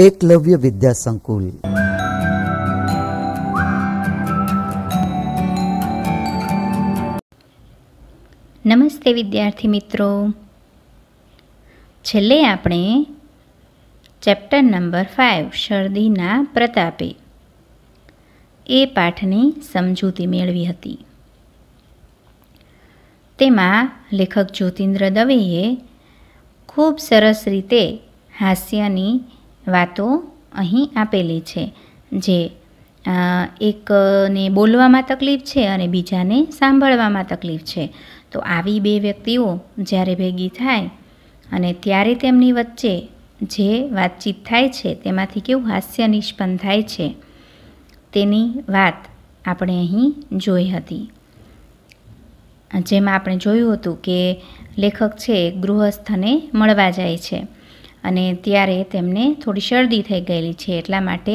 એકલવ્ય વિદ્યા સંકુલ નમસ્તે વિદ્યાર્થી મિત્રો છેલ્લે આપણે ચેપ્ટર નંબર ફાઇવ શરદીના પ્રતાપે એ પાઠની સમજૂતી મેળવી હતી તેમાં લેખક જ્યોતિન્દ્ર દવેએ ખૂબ સરસ રીતે હાસ્યની વાતો અહીં આપેલી છે જે એકને બોલવામાં તકલીફ છે અને બીજાને સાંભળવામાં તકલીફ છે તો આવી બે વ્યક્તિઓ જ્યારે ભેગી થાય અને ત્યારે તેમની વચ્ચે જે વાતચીત થાય છે તેમાંથી કેવું હાસ્ય નિષ્પન્ન થાય છે તેની વાત આપણે અહીં જોઈ હતી જેમાં આપણે જોયું હતું કે લેખક છે ગૃહસ્થને મળવા જાય છે અને ત્યારે તેમને થોડી શરદી થઈ ગયેલી છે એટલા માટે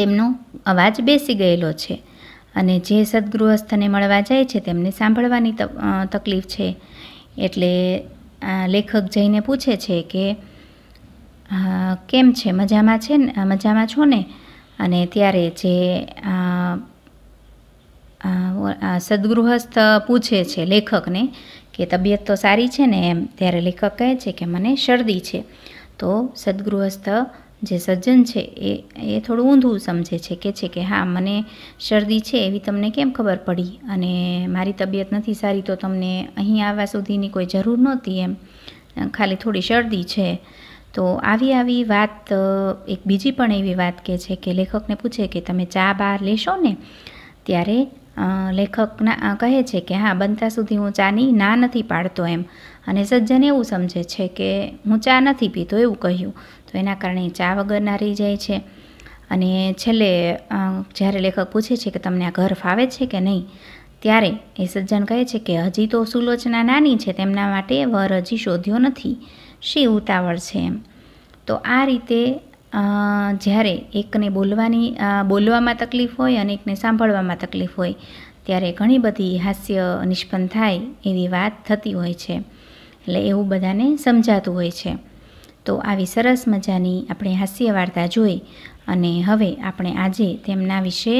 તેમનો અવાજ બેસી ગયેલો છે અને જે સદગૃહસ્થને મળવા જાય છે તેમને સાંભળવાની તકલીફ છે એટલે લેખક જઈને પૂછે છે કે કેમ છે મજામાં છે ને મજામાં છો ને અને ત્યારે જે સદગૃહસ્થ પૂછે છે લેખકને કે તબિયત તો સારી છે ને એમ ત્યારે લેખક કહે છે કે મને શરદી છે તો સદગૃહસ્થ જે સજ્જન છે એ એ થોડું ઊંધું સમજે છે કે છે કે હા મને શરદી છે એવી તમને કેમ ખબર પડી અને મારી તબિયત નથી સારી તો તમને અહીં આવવા સુધીની કોઈ જરૂર નહોતી એમ ખાલી થોડી શરદી છે તો આવી આવી વાત એક બીજી પણ એવી વાત કે છે કે લેખકને પૂછે કે તમે ચા બહાર લેશો ને ત્યારે લેખકના કહે છે કે હા બનતા સુધી હું ચાની ના નથી પાડતો એમ અને સજ્જન એવું સમજે છે કે હું ચા નથી પીતો એવું કહ્યું તો એના કારણે ચા વગરના રહી જાય છે અને છેલ્લે જ્યારે લેખક પૂછે છે કે તમને આ ઘર ફાવે છે કે નહીં ત્યારે એ સજ્જન કહે છે કે હજી તો સુલોચના નાની છે તેમના માટે વર હજી શોધ્યો નથી શી ઉતાવળ છે એમ તો આ રીતે જ્યારે એકને બોલવાની બોલવામાં તકલીફ હોય અને એકને સાંભળવામાં તકલીફ હોય ત્યારે ઘણી બધી હાસ્ય નિષ્પન્ન થાય એવી વાત થતી હોય છે એટલે એવું બધાને સમજાતું હોય છે તો આવી સરસ મજાની આપણે હાસ્ય વાર્તા જોઈ અને હવે આપણે આજે તેમના વિશે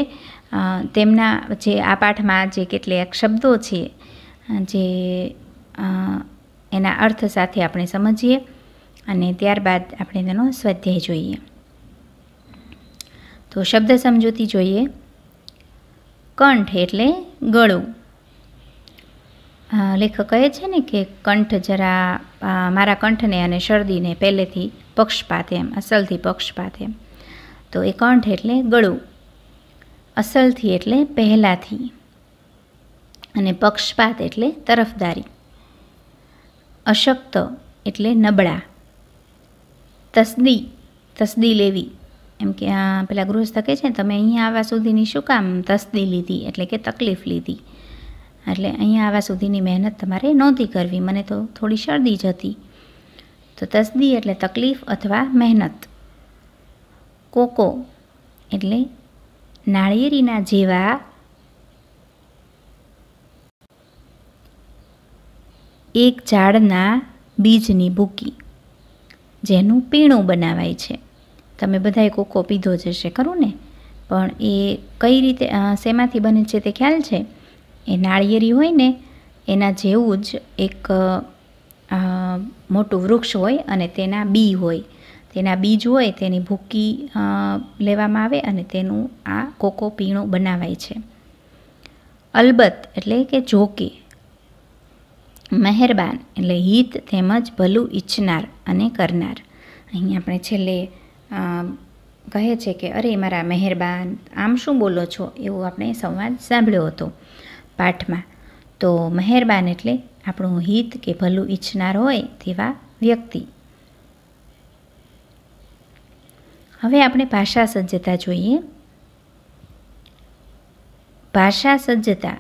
તેમના જે આ પાઠમાં જે કેટલાક શબ્દો છે જે એના અર્થ સાથે આપણે સમજીએ અને ત્યારબાદ આપણે તેનો સ્વાધ્યાય જોઈએ તો શબ્દ સમજૂતી જોઈએ કંઠ એટલે ગળું લેખક કહે છે ને કે કંઠ જરા મારા કંઠને અને શરદીને પહેલેથી પક્ષપાત એમ અસલથી પક્ષપાત એમ તો એ કંઠ એટલે ગળું અસલથી એટલે પહેલાંથી અને પક્ષપાત એટલે તરફદારી અશક્ત એટલે નબળા તસદી તસદી લેવી એમ કે આ પેલા ગૃહસ્થ કહે છે તમે અહીંયા આવવા સુધીની શું કામ તસદી લીધી એટલે કે તકલીફ લીધી એટલે અહીંયા આવવા સુધીની મહેનત તમારે નહોતી કરવી મને તો થોડી શરદી જ હતી તો તસદી એટલે તકલીફ અથવા મહેનત કોકો એટલે નાળિયેરીના જેવા એક ઝાડના બીજની ભૂકી જેનું પીણું બનાવાય છે તમે બધાએ કોકો પીધો જ હશે ખરું ને પણ એ કઈ રીતે શેમાંથી બને છે તે ખ્યાલ છે એ નાળિયેરી હોય ને એના જેવું જ એક મોટું વૃક્ષ હોય અને તેના બી હોય તેના બીજ હોય તેની ભૂકી લેવામાં આવે અને તેનું આ કોકો પીણું બનાવાય છે અલબત્ત એટલે કે જોકે મહેરબાન એટલે હિત તેમજ ભલું ઈચ્છનાર અને કરનાર અહીં આપણે છેલ્લે કહે છે કે અરે મારા મહેરબાન આમ શું બોલો છો એવો આપણે સંવાદ સાંભળ્યો હતો પાઠમાં તો મહેરબાન એટલે આપણું હિત કે ભલું ઈચ્છનાર હોય તેવા વ્યક્તિ હવે આપણે ભાષા સજ્જતા જોઈએ ભાષા સજ્જતા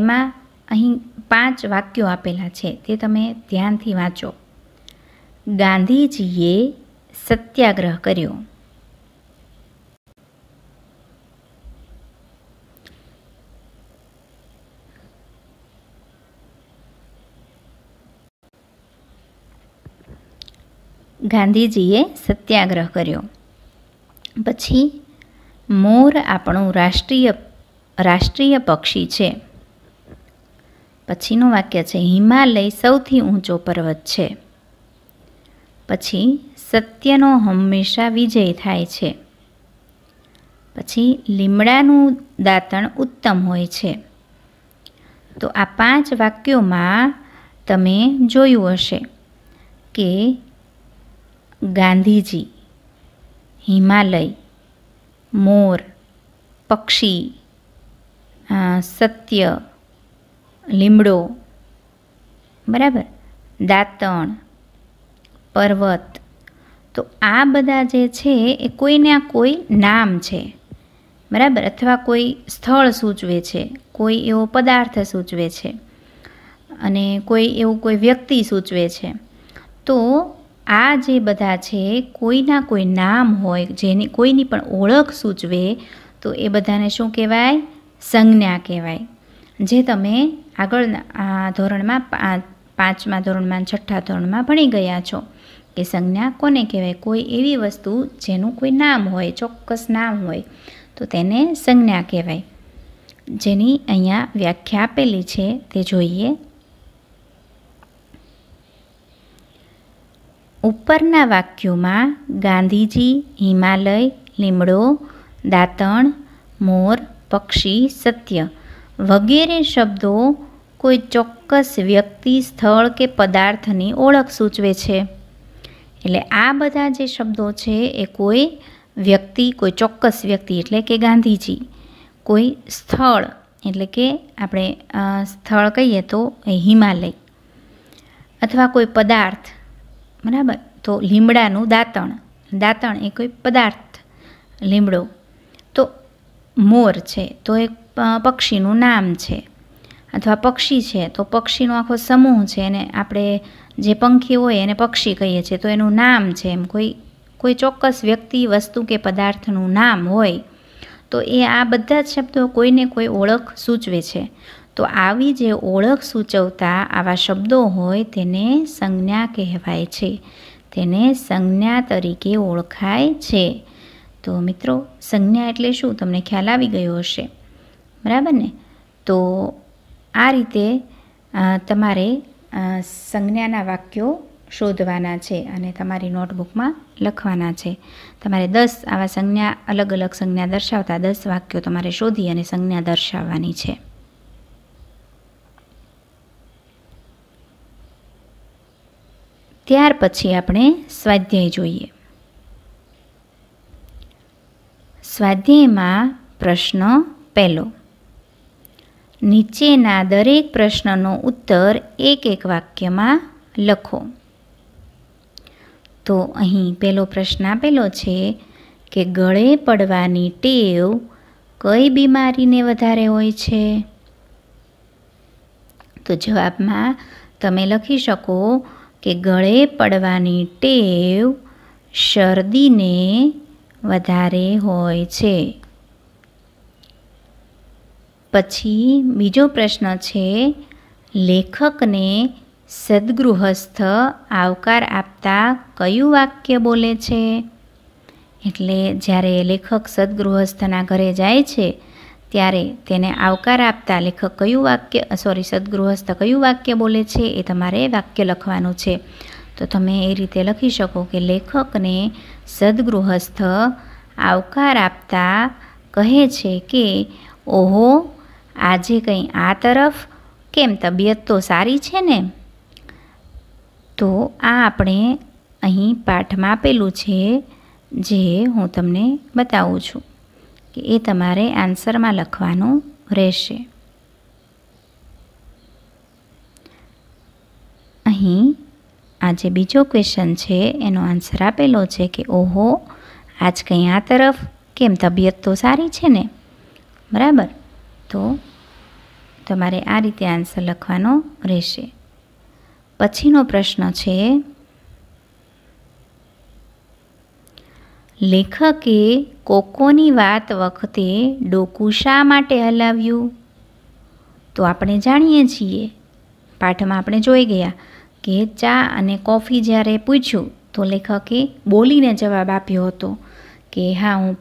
એમાં અહીં પાંચ વાક્યો આપેલા છે તે તમે ધ્યાનથી વાંચો ગાંધીજીએ સત્યાગ્રહ કર્યો ગાંધીજીએ સત્યાગ્રહ કર્યો પછી મોર આપણું રાષ્ટ્રીય રાષ્ટ્રીય પક્ષી છે પછીનું વાક્ય છે હિમાલય સૌથી ઊંચો પર્વત છે પછી સત્યનો હંમેશા વિજય થાય છે પછી લીમડાનું દાંતણ ઉત્તમ હોય છે તો આ પાંચ વાક્યોમાં તમે જોયું હશે કે ગાંધીજી હિમાલય મોર પક્ષી સત્ય લીમડો બરાબર દાંતણ પર્વત તો આ બધા જે છે એ કોઈને આ કોઈ નામ છે બરાબર અથવા કોઈ સ્થળ સૂચવે છે કોઈ એવો પદાર્થ સૂચવે છે અને કોઈ એવો કોઈ વ્યક્તિ સૂચવે છે તો આ જે બધા છે કોઈના કોઈ નામ હોય જેની કોઈની પણ ઓળખ સૂચવે તો એ બધાને શું કહેવાય સંજ્ઞા કહેવાય જે તમે આગળના ધોરણમાં પાંચમા ધોરણમાં છઠ્ઠા ધોરણમાં ભણી ગયા છો કે સંજ્ઞા કોને કહેવાય કોઈ એવી વસ્તુ જેનું કોઈ નામ હોય ચોક્કસ નામ હોય તો તેને સંજ્ઞા કહેવાય જેની અહીંયા વ્યાખ્યા આપેલી છે તે જોઈએ ઉપરના વાક્યોમાં ગાંધીજી હિમાલય લીમડો દાંતણ મોર પક્ષી સત્ય વગેરે શબ્દો કોઈ ચોક્કસ વ્યક્તિ સ્થળ કે પદાર્થની ઓળખ સૂચવે છે એટલે આ બધા જે શબ્દો છે એ કોઈ વ્યક્તિ કોઈ ચોક્કસ વ્યક્તિ એટલે કે ગાંધીજી કોઈ સ્થળ એટલે કે આપણે સ્થળ કહીએ તો હિમાલય અથવા કોઈ પદાર્થ બરાબર તો લીમડાનું દાંતણ દાંતણ એ કોઈ પદાર્થ લીમડો તો મોર છે તો એ પક્ષીનું નામ છે અથવા પક્ષી છે તો પક્ષીનો આખો સમૂહ છે એને આપણે જે પંખી હોય એને પક્ષી કહીએ છીએ તો એનું નામ છે એમ કોઈ કોઈ ચોક્કસ વ્યક્તિ વસ્તુ કે પદાર્થનું નામ હોય તો એ આ બધા જ શબ્દો કોઈને કોઈ ઓળખ સૂચવે છે તો આવી જે ઓળખ સૂચવતા આવા શબ્દો હોય તેને સંજ્ઞા કહેવાય છે તેને સંજ્ઞા તરીકે ઓળખાય છે તો મિત્રો સંજ્ઞા એટલે શું તમને ખ્યાલ આવી ગયો હશે બરાબર ને તો આ રીતે તમારે સંજ્ઞાના વાક્યો શોધવાના છે અને તમારી નોટબુકમાં લખવાના છે તમારે દસ આવા સંજ્ઞા અલગ અલગ સંજ્ઞા દર્શાવતા દસ વાક્યો તમારે શોધી અને સંજ્ઞા દર્શાવવાની છે ત્યાર પછી આપણે સ્વાધ્યાય જોઈએ સ્વાધ્યાયમાં પ્રશ્ન પહેલો નીચેના દરેક પ્રશ્નનો ઉત્તર એક એક વાક્યમાં લખો તો અહીં પહેલો પ્રશ્ન આપેલો છે કે ગળે પડવાની ટેવ કઈ બીમારીને વધારે હોય છે તો જવાબમાં તમે લખી શકો કે ગળે પડવાની ટેવ શરદીને વધારે હોય છે પછી બીજો પ્રશ્ન છે લેખકને સદગૃહસ્થ આવકાર આપતા કયું વાક્ય બોલે છે એટલે જ્યારે લેખક સદગૃહસ્થના ઘરે જાય છે ત્યારે તેને આવકાર આપતા લેખક કયું વાક્ય સોરી સદગૃહસ્થ કયું વાક્ય બોલે છે એ તમારે વાક્ય લખવાનું છે તો તમે એ રીતે લખી શકો કે લેખકને સદગૃહસ્થ આવકાર આપતા કહે છે કે ઓહો આજે કંઈ આ તરફ કેમ તબિયત તો સારી છે ને તો આ આપણે અહીં પાઠમાં આપેલું છે જે હું તમને બતાવું છું કે એ તમારે આન્સરમાં લખવાનું રહેશે અહીં આ જે બીજો ક્વેશ્ચન છે એનો આન્સર આપેલો છે કે ઓહો આજ કંઈ આ તરફ કેમ તબિયત તો સારી છે ને બરાબર તો તમારે આ રીતે આન્સર લખવાનો રહેશે પછીનો પ્રશ્ન છે લેખકે કોકોની વાત વખતે ડોકું શા માટે હલાવ્યું તો આપણે જાણીએ છીએ પાઠમાં આપણે જોઈ ગયા કે ચા અને કોફી જ્યારે પૂછ્યું તો લેખકે બોલીને જવાબ આપ્યો હતો કે હા હું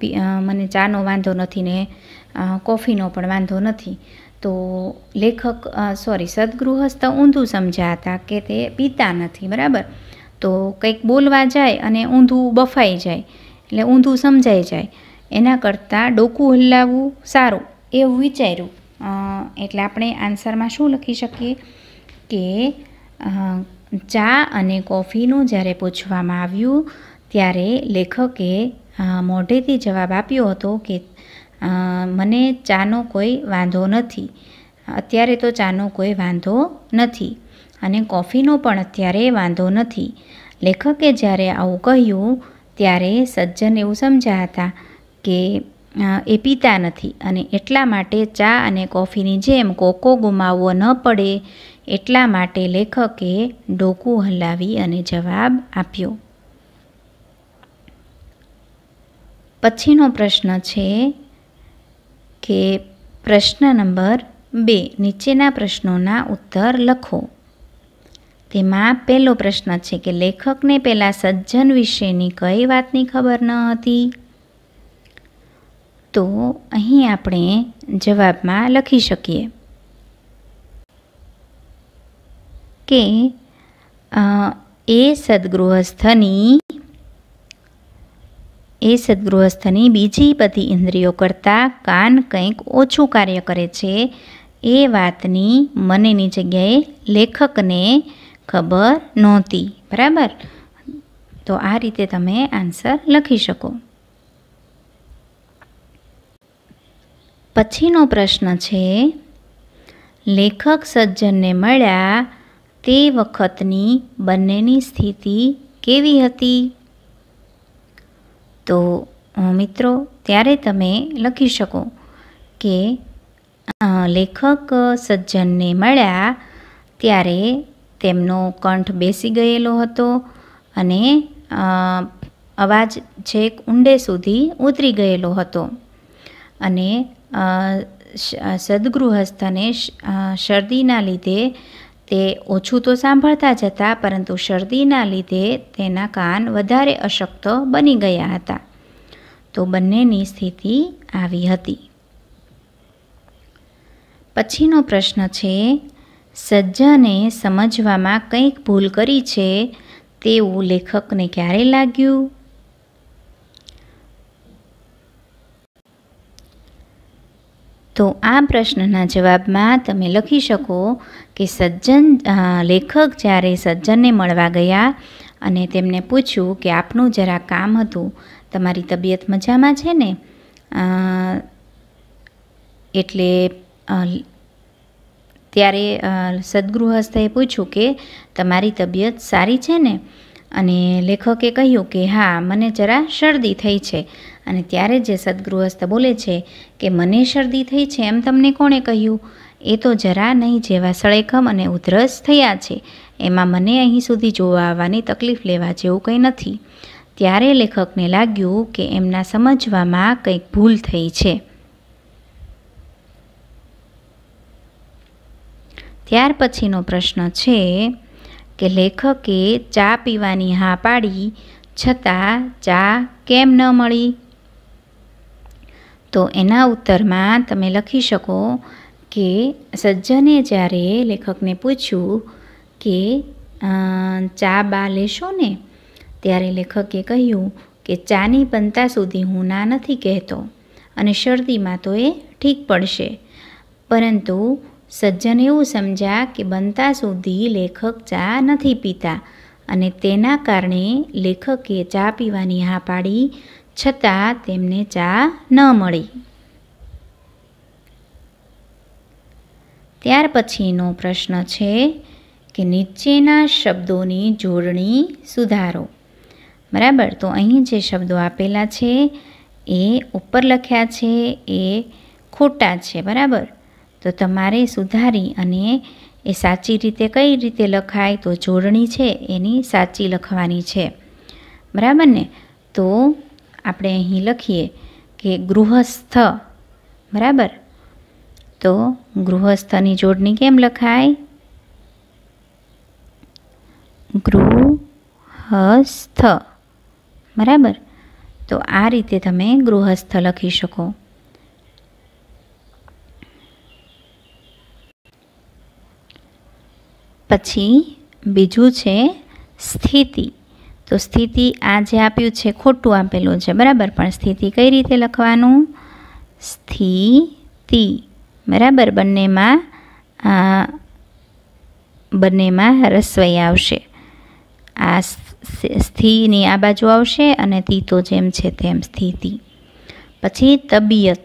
મને ચાનો વાંધો નથી ને કોફીનો પણ વાંધો નથી તો લેખક સોરી સદગૃહસ્થ ઊંધું સમજાતા કે તે પીતા નથી બરાબર તો કંઈક બોલવા જાય અને ઊંધું બફાઈ જાય એટલે ઊંધું સમજાઈ જાય એના કરતાં ડોકું હલાવવું સારું એવું વિચાર્યું એટલે આપણે આન્સરમાં શું લખી શકીએ કે ચા અને કોફીનું જ્યારે પૂછવામાં આવ્યું ત્યારે લેખકે મોઢેથી જવાબ આપ્યો હતો કે મને ચાનો કોઈ વાંધો નથી અત્યારે તો ચાનો કોઈ વાંધો નથી અને કોફીનો પણ અત્યારે વાંધો નથી લેખકે જ્યારે આવું કહ્યું ત્યારે સજ્જન એવું સમજ્યા હતા કે એ પીતા નથી અને એટલા માટે ચા અને કોફીની જેમ કોકો ગુમાવવો ન પડે એટલા માટે લેખકે ડોકું હલાવી અને જવાબ આપ્યો પછીનો પ્રશ્ન છે કે પ્રશ્ન નંબર બે નીચેના પ્રશ્નોના ઉત્તર લખો તેમાં પહેલો પ્રશ્ન છે કે લેખકને પહેલાં સજ્જન વિશેની કઈ વાતની ખબર ન હતી તો અહીં આપણે જવાબમાં લખી શકીએ કે એ સદગૃહસ્થની એ સદગૃહસ્થની બીજી બધી ઇન્દ્રિયો કરતાં કાન કંઈક ઓછું કાર્ય કરે છે એ વાતની મનેની જગ્યાએ લેખકને ખબર નહોતી બરાબર તો આ રીતે તમે આન્સર લખી શકો પછીનો પ્રશ્ન છે લેખક સજ્જનને મળ્યા તે વખતની બંનેની સ્થિતિ કેવી હતી તો મિત્રો ત્યારે તમે લખી શકો કે લેખક સજ્જનને મળ્યા ત્યારે તેમનો કંઠ બેસી ગયેલો હતો અને અવાજ છેક ઊંડે સુધી ઉતરી ગયેલો હતો અને સદગૃહસ્થને શરદીના લીધે તે ઓછું તો સાંભળતા જતા પરંતુ શરદીના લીધે તેના કાન વધારે અશક્ત બની ગયા હતા તો બંનેની સ્થિતિ આવી હતી પછીનો પ્રશ્ન છે સજ્જને સમજવામાં કંઈક ભૂલ કરી છે તેવું લેખકને ક્યારે લાગ્યું તો આ પ્રશ્નના જવાબમાં તમે લખી શકો કે સજ્જન લેખક જ્યારે સજ્જનને મળવા ગયા અને તેમને પૂછ્યું કે આપનું જરા કામ હતું તમારી તબિયત મજામાં છે ને એટલે ત્યારે સદગૃહસ્થએ પૂછ્યું કે તમારી તબિયત સારી છે ને અને લેખકે કહ્યું કે હા મને જરા શરદી થઈ છે અને ત્યારે જે સદગૃહસ્થ બોલે છે કે મને શરદી થઈ છે એમ તમને કોણે કહ્યું એ તો જરા નહીં જેવા સળેખમ અને ઉધરસ થયા છે એમાં મને અહીં સુધી જોવા આવવાની તકલીફ લેવા જેવું કંઈ નથી ત્યારે લેખકને લાગ્યું કે એમના સમજવામાં કંઈક ભૂલ થઈ છે ત્યાર પછીનો પ્રશ્ન છે કે લેખકે ચા પીવાની હા પાડી છતાં ચા કેમ ન મળી તો એના ઉત્તરમાં તમે લખી શકો કે સજ્જને જ્યારે લેખકને પૂછ્યું કે ચા બા લેશો ને ત્યારે લેખકે કહ્યું કે ચાની બનતા સુધી હું ના નથી કહેતો અને શરદીમાં તો એ ઠીક પડશે પરંતુ સજ્જન એવું સમજ્યા કે બનતા સુધી લેખક ચા નથી પીતા અને તેના કારણે લેખકે ચા પીવાની હા પાડી છતાં તેમને ચા ન મળી ત્યાર પછીનો પ્રશ્ન છે કે નીચેના શબ્દોની જોડણી સુધારો બરાબર તો અહીં જે શબ્દો આપેલા છે એ ઉપર લખ્યા છે એ ખોટા છે બરાબર તો તમારે સુધારી અને એ સાચી રીતે કઈ રીતે લખાય તો જોડણી છે એની સાચી લખવાની છે બરાબર ને તો આપણે અહીં લખીએ કે ગૃહસ્થ બરાબર તો ગૃહસ્થની જોડણી કેમ લખાય ગૃહસ્થ બરાબર તો આ રીતે તમે ગૃહસ્થ લખી શકો પછી બીજું છે સ્થિતિ તો સ્થિતિ આ જે આપ્યું છે ખોટું આપેલું છે બરાબર પણ સ્થિતિ કઈ રીતે લખવાનું સ્થિતિ બરાબર બંનેમાં બંનેમાં રસવાઈ આવશે આ સ્થિની આ બાજુ આવશે અને તીતો જેમ છે તેમ સ્થિતિ પછી તબિયત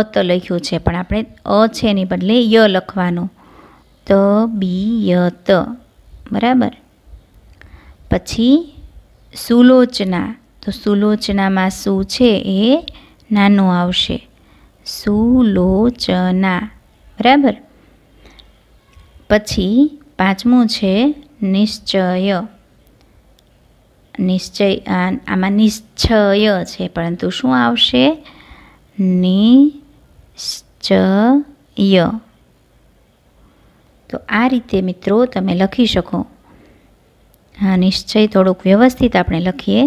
અત લખ્યું છે પણ આપણે અ છે એની બદલે ય લખવાનું તબિયત બરાબર પછી સુલોચના તો સુલોચનામાં શું છે એ નાનું આવશે સુલોચના બરાબર પછી પાંચમું છે નિશ્ચય નિશ્ચય આમાં નિશ્ચય છે પરંતુ શું આવશે નિશ્ચય તો આ રીતે મિત્રો તમે લખી શકો હા નિશ્ચય થોડુંક વ્યવસ્થિત આપણે લખીએ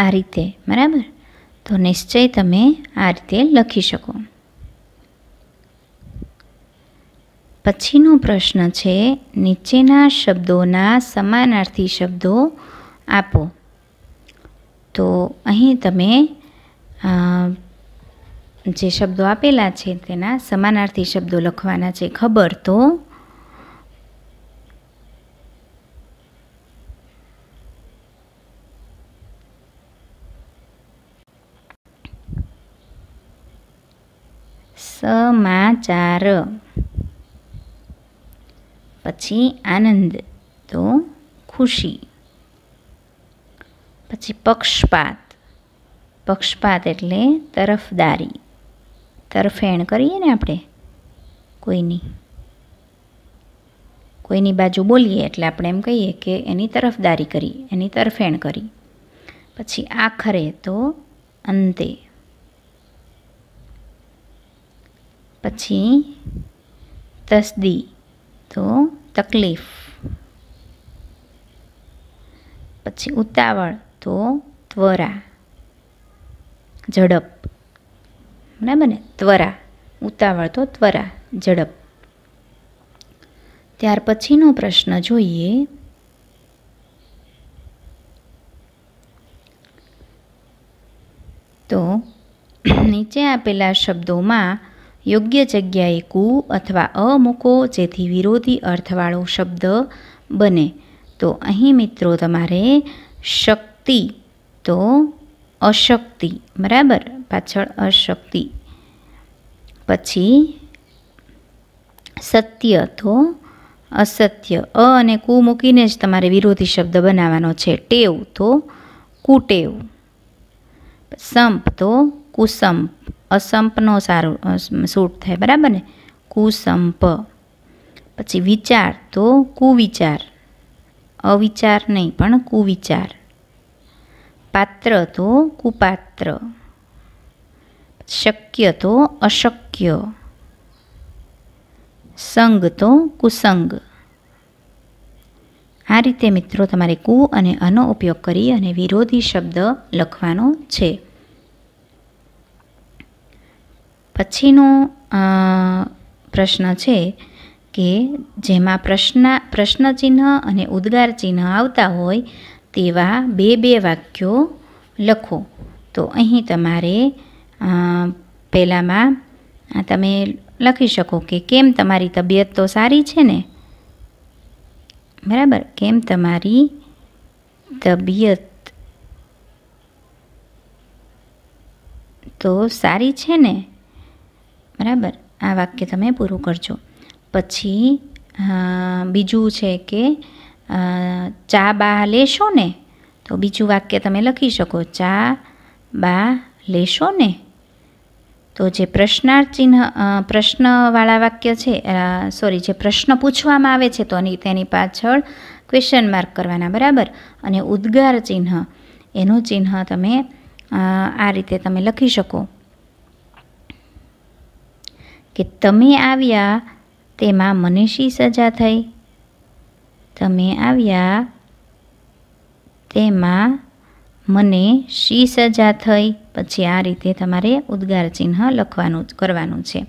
આ રીતે બરાબર તો નિશ્ચય તમે આ રીતે લખી શકો પછીનો પ્રશ્ન છે નીચેના શબ્દોના સમાનાર્થી શબ્દો આપો તો અહીં તમે જે શબ્દો આપેલા છે તેના સમાનાર્થી શબ્દો લખવાના છે ખબર તો સમાચાર પછી આનંદ તો ખુશી પછી પક્ષપાત પક્ષપાત એટલે તરફદારી તરફેણ કરીએ ને આપણે કોઈની કોઈની બાજુ બોલીએ એટલે આપણે એમ કહીએ કે એની તરફદારી કરી એની તરફેણ કરી પછી આખરે તો અંતે પછી તસદી તો તકલીફ પછી ઉતાવળ તો ત્વરા ઝડપ બરાબર ને ત્વરા ઉતાવળ તો ત્વરા ઝડપ ત્યાર પછીનો પ્રશ્ન જોઈએ તો નીચે આપેલા શબ્દોમાં યોગ્ય જગ્યાએ કુ અથવા અ મૂકો જેથી વિરોધી અર્થવાળો શબ્દ બને તો અહીં મિત્રો તમારે શક્તિ તો અશક્તિ બરાબર પાછળ અશક્તિ પછી સત્ય તો અસત્ય અ અને કુ મૂકીને જ તમારે વિરોધી શબ્દ બનાવવાનો છે ટેવ તો કુટેવ સંપ તો કુસંપ અસંપનો સારો શૂટ થાય બરાબર ને કુસંપ પછી વિચાર તો કુવિચાર અવિચાર નહીં પણ કુવિચાર પાત્ર તો કુપાત્ર શક્ય તો અશક્ય સંગ તો કુસંગ આ રીતે મિત્રો તમારે કુ અને અનો ઉપયોગ કરી અને વિરોધી શબ્દ લખવાનો છે પછીનો પ્રશ્ન છે કે જેમાં પ્રશ્ન પ્રશ્નચિહ્ન અને ઉદ્ગાર ચિહ્ન આવતા હોય તેવા બે બે વાક્યો લખો તો અહીં તમારે પહેલાંમાં તમે લખી શકો કે કેમ તમારી તબિયત તો સારી છે ને બરાબર કેમ તમારી તબિયત તો સારી છે ને બરાબર આ વાક્ય તમે પૂરું કરજો પછી બીજું છે કે ચા બા લેશો ને તો બીજું વાક્ય તમે લખી શકો ચા બા લેશો ને તો જે પ્રશ્નાર્થ ચિહ્ન પ્રશ્નવાળા વાક્ય છે સોરી જે પ્રશ્ન પૂછવામાં આવે છે તો તેની પાછળ ક્વેશ્ચન માર્ક કરવાના બરાબર અને ઉદ્ગાર ચિહ્ન એનું ચિહ્ન તમે આ રીતે તમે લખી શકો કે તમે આવ્યા તેમાં મને શી સજા થઈ તમે આવ્યા તેમાં મને શી સજા થઈ પછી આ રીતે તમારે ઉદ્ગાર ચિહ્ન લખવાનું કરવાનું છે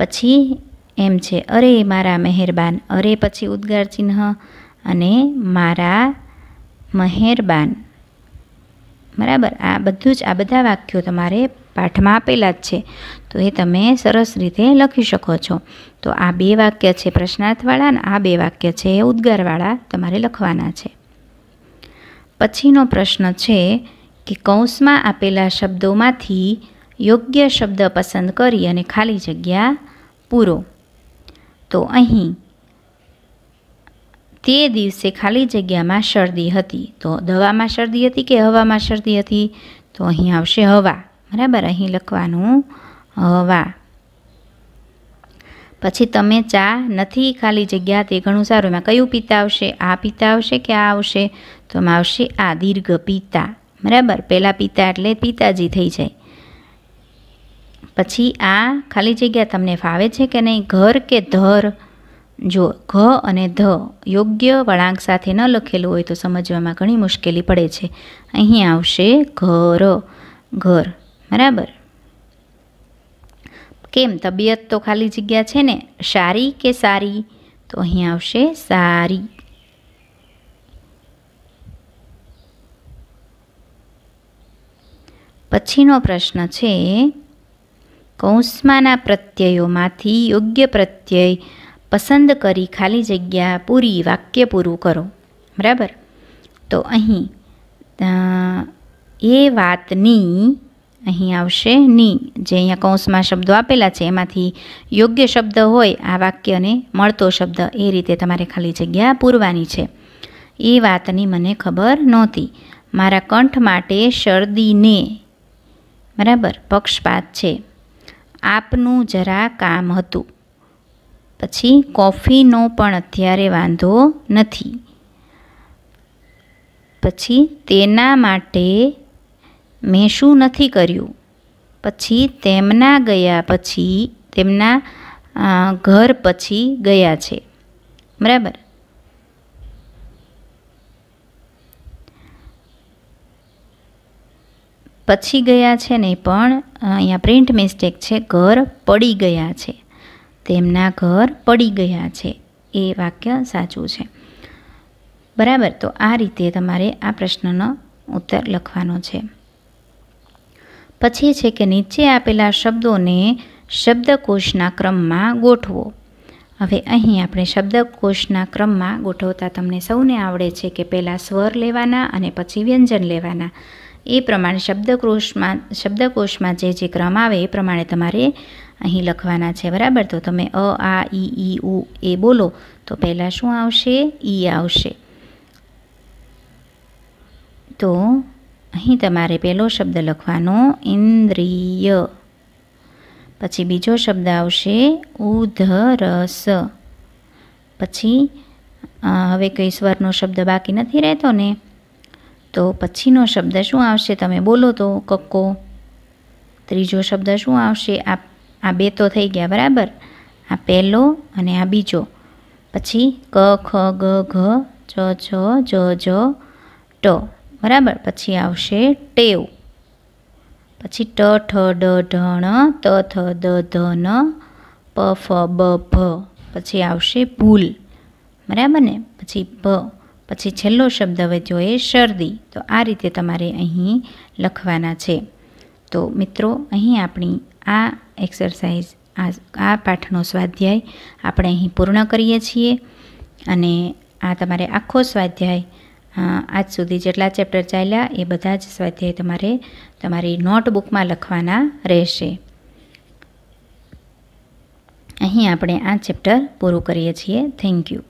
પછી એમ છે અરે મારા મહેરબાન અરે પછી ઉદ્ગાર ચિહ્ન અને મારા મહેરબાન બરાબર આ બધું જ આ બધા વાક્યો તમારે પાઠમાં આપેલા જ છે તો એ તમે સરસ રીતે લખી શકો છો તો આ બે વાક્ય છે પ્રશ્નાર્થવાળા અને આ બે વાક્ય છે એ ઉદ્ગારવાળા તમારે લખવાના છે પછીનો પ્રશ્ન છે કે કૌંસમાં આપેલા શબ્દોમાંથી યોગ્ય શબ્દ પસંદ કરી અને ખાલી જગ્યા પૂરો તો અહીં તે દિવસે ખાલી જગ્યામાં શરદી હતી તો દવામાં શરદી હતી કે હવામાં શરદી હતી તો અહીં આવશે હવા બરાબર અહીં લખવાનું હવા પછી તમે ચા નથી ખાલી જગ્યા તે ઘણું સારું એમાં કયું પિતા આવશે આ પિતા આવશે કે આ આવશે તો એમાં આવશે આ દીર્ઘ પિતા બરાબર પહેલાં પિતા એટલે પિતાજી થઈ જાય પછી આ ખાલી જગ્યા તમને ફાવે છે કે નહીં ઘર કે ધર જો ઘ અને ધ યોગ્ય વળાંક સાથે ન લખેલું હોય તો સમજવામાં ઘણી મુશ્કેલી પડે છે અહીં આવશે ઘર ઘર બરાબર કેમ તબિયત તો ખાલી જગ્યા છે ને સારી કે સારી તો અહીં આવશે સારી પછીનો પ્રશ્ન છે કૌંસમાંના પ્રત્યયોમાંથી યોગ્ય પ્રત્યય પસંદ કરી ખાલી જગ્યા પૂરી વાક્ય પૂરું કરો બરાબર તો અહીં એ વાતની અહીં આવશે ની જે અહીંયા કૌંસમાં શબ્દો આપેલા છે એમાંથી યોગ્ય શબ્દ હોય આ વાક્યને મળતો શબ્દ એ રીતે તમારે ખાલી જગ્યા પૂરવાની છે એ વાતની મને ખબર નહોતી મારા કંઠ માટે શરદીને બરાબર પક્ષપાત છે આપનું જરા કામ હતું પછી કોફીનો પણ અત્યારે વાંધો નથી પછી તેના માટે મેં શું નથી કર્યું પછી તેમના ગયા પછી તેમના ઘર પછી ગયા છે બરાબર પછી ગયા છે ને પણ અહીંયા પ્રિન્ટ મિસ્ટેક છે ઘર પડી ગયા છે તેમના ઘર પડી ગયા છે એ વાક્ય સાચું છે બરાબર તો આ રીતે તમારે આ પ્રશ્નનો ઉત્તર લખવાનો છે પછી છે કે નીચે આપેલા શબ્દોને શબ્દકોશના ક્રમમાં ગોઠવો હવે અહીં આપણે શબ્દકોશના ક્રમમાં ગોઠવતા તમને સૌને આવડે છે કે પહેલાં સ્વર લેવાના અને પછી વ્યંજન લેવાના એ પ્રમાણે શબ્દકોશમાં શબ્દકોશમાં જે જે ક્રમ આવે એ પ્રમાણે તમારે અહીં લખવાના છે બરાબર તો તમે અ આ ઈ ઈ ઉ એ બોલો તો પહેલાં શું આવશે ઈ આવશે તો અહીં તમારે પહેલો શબ્દ લખવાનો ઇન્દ્રિય પછી બીજો શબ્દ આવશે ઉધરસ પછી હવે કઈ સ્વરનો શબ્દ બાકી નથી રહેતો ને તો પછીનો શબ્દ શું આવશે તમે બોલો તો કક્કો ત્રીજો શબ્દ શું આવશે આ આ બે તો થઈ ગયા બરાબર આ પહેલો અને આ બીજો પછી ક ખ ગ ઘ ચ છ જ જ ટ બરાબર પછી આવશે ટેવ પછી ટ ઠ ડ ઢણ ત થ દ ધ ન પ ફ બ ભ પછી આવશે ભૂલ બરાબર ને પછી ભ પછી છેલ્લો શબ્દ વધ્યો એ શરદી તો આ રીતે તમારે અહીં લખવાના છે તો મિત્રો અહીં આપણી આ એક્સરસાઇઝ આ આ પાઠનો સ્વાધ્યાય આપણે અહીં પૂર્ણ કરીએ છીએ અને આ તમારે આખો સ્વાધ્યાય આજ સુધી જેટલા ચેપ્ટર ચાલ્યા એ બધા જ સ્વાધ્યાય તમારે તમારી નોટબુકમાં લખવાના રહેશે અહીં આપણે આ ચેપ્ટર પૂરું કરીએ છીએ થેન્ક યુ